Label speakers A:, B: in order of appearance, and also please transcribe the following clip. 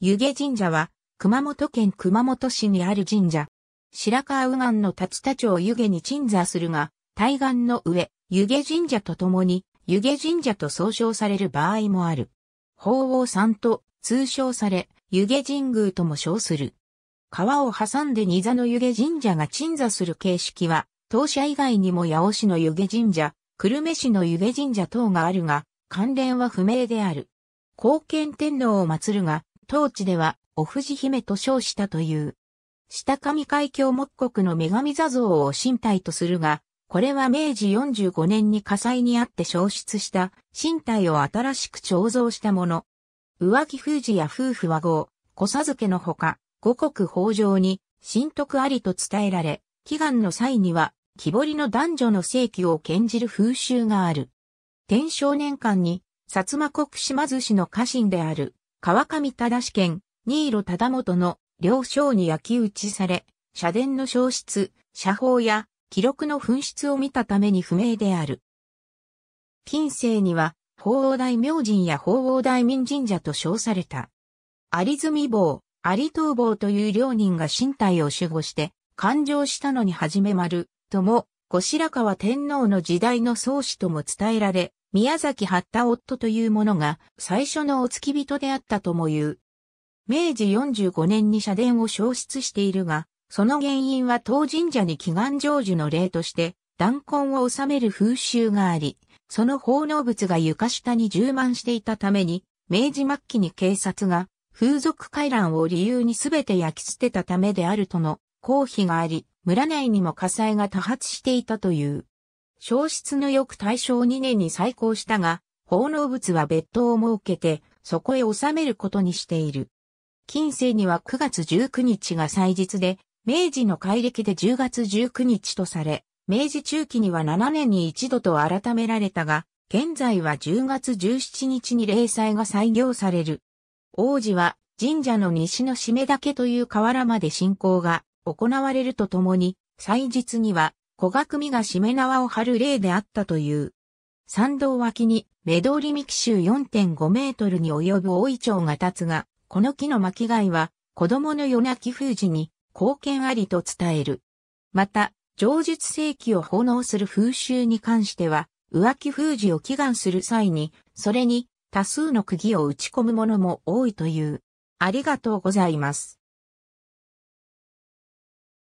A: 湯気神社は、熊本県熊本市にある神社。白川右岸の立田町湯気に鎮座するが、対岸の上、湯気神社とともに、湯気神社と総称される場合もある。法王さんと通称され、湯気神宮とも称する。川を挟んで二座の湯気神社が鎮座する形式は、当社以外にも八尾市の湯気神社、久留米市の湯気神社等があるが、関連は不明である。後見天皇を祀るが、当地では、お藤姫と称したという。下上海峡木国の女神座像を身体とするが、これは明治45年に火災にあって消失した身体を新しく彫像したもの。浮気封じや夫婦和合、佐授けのほか、五国豊穣に、神徳ありと伝えられ、祈願の際には、木彫りの男女の正規を献じる風習がある。天正年間に、薩摩国島津市の家臣である川上忠県、新色忠元の両将に焼き打ちされ、社殿の消失、社宝や記録の紛失を見たために不明である。近世には、法王大明神や法王大民神社と称された。有住坊、有東坊という両人が身体を守護して、勘定したのに始め丸、とも、後白河天皇の時代の宗主とも伝えられ、宮崎八田夫というものが最初のお付き人であったとも言う。明治45年に社殿を消失しているが、その原因は当神社に祈願成就の例として、断根を収める風習があり、その奉納物が床下に充満していたために、明治末期に警察が風俗回覧を理由に全て焼き捨てたためであるとの公費があり、村内にも火災が多発していたという。消失の翌大正2年に再興したが、奉納物は別途を設けて、そこへ収めることにしている。近世には9月19日が祭日で、明治の改暦で10月19日とされ、明治中期には7年に一度と改められたが、現在は10月17日に霊祭が採用される。王子は神社の西の締めだけという河原まで信仰が行われるとともに、祭日には小学組がしめ縄を張る例であったという。山道脇に、目通り幹周4.5メートルに及ぶ大井町が立つが、この木の巻貝は、子供の夜泣き封じに、貢献ありと伝える。また、上述世紀を奉納する風習に関しては、浮気封じを祈願する際に、それに多数の釘を打ち込むものも多いという。ありがとうございます。